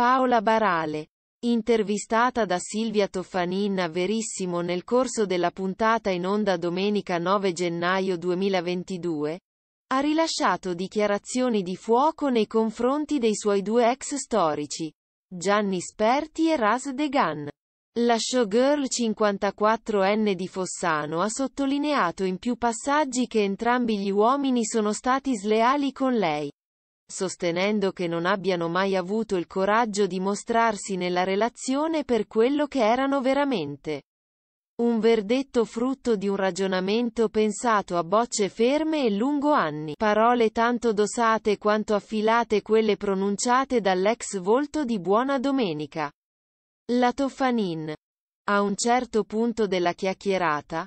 Paola Barale. Intervistata da Silvia Toffanin a Verissimo nel corso della puntata in onda domenica 9 gennaio 2022, ha rilasciato dichiarazioni di fuoco nei confronti dei suoi due ex storici, Gianni Sperti e Ras Degan. La showgirl 54enne di Fossano ha sottolineato in più passaggi che entrambi gli uomini sono stati sleali con lei sostenendo che non abbiano mai avuto il coraggio di mostrarsi nella relazione per quello che erano veramente. Un verdetto frutto di un ragionamento pensato a bocce ferme e lungo anni, parole tanto dosate quanto affilate quelle pronunciate dall'ex volto di Buona Domenica. La Toffanin. A un certo punto della chiacchierata,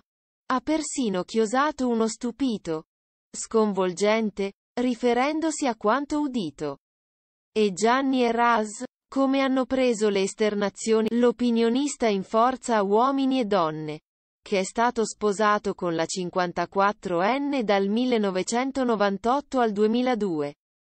ha persino chiosato uno stupito, sconvolgente, riferendosi a quanto udito. E Gianni e Raz, come hanno preso le esternazioni, l'opinionista in forza a uomini e donne, che è stato sposato con la 54enne dal 1998 al 2002.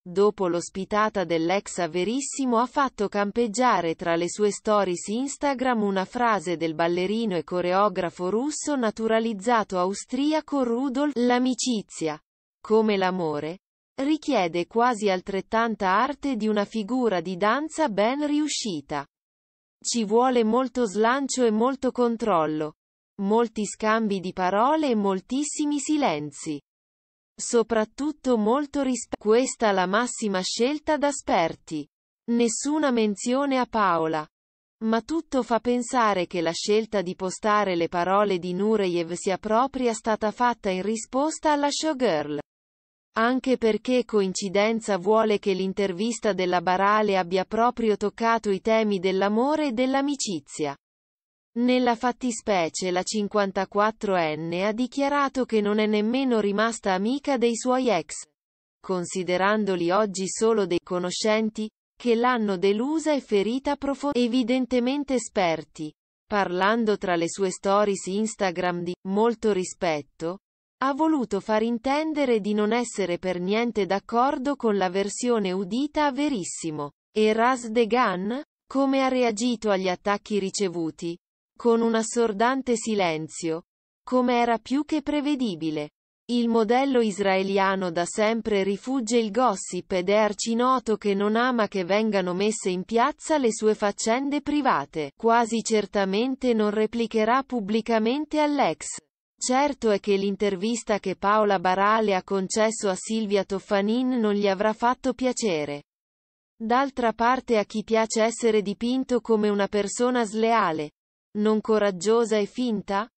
Dopo l'ospitata dell'ex Averissimo ha fatto campeggiare tra le sue stories Instagram una frase del ballerino e coreografo russo naturalizzato austriaco Rudolf, l'amicizia, come l'amore, richiede quasi altrettanta arte di una figura di danza ben riuscita. Ci vuole molto slancio e molto controllo, molti scambi di parole e moltissimi silenzi. Soprattutto molto rispetto. Questa la massima scelta da esperti. Nessuna menzione a Paola. Ma tutto fa pensare che la scelta di postare le parole di Nureyev sia propria stata fatta in risposta alla showgirl. Anche perché coincidenza vuole che l'intervista della Barale abbia proprio toccato i temi dell'amore e dell'amicizia. Nella fattispecie la 54enne ha dichiarato che non è nemmeno rimasta amica dei suoi ex, considerandoli oggi solo dei conoscenti, che l'hanno delusa e ferita profondamente, evidentemente esperti, parlando tra le sue stories Instagram di molto rispetto, ha voluto far intendere di non essere per niente d'accordo con la versione udita a Verissimo. E Ras De Gan? Come ha reagito agli attacchi ricevuti? Con un assordante silenzio. Come era più che prevedibile. Il modello israeliano da sempre rifugge il gossip ed è arcinoto che non ama che vengano messe in piazza le sue faccende private. Quasi certamente non replicherà pubblicamente all'ex. Certo è che l'intervista che Paola Barale ha concesso a Silvia Toffanin non gli avrà fatto piacere. D'altra parte a chi piace essere dipinto come una persona sleale, non coraggiosa e finta?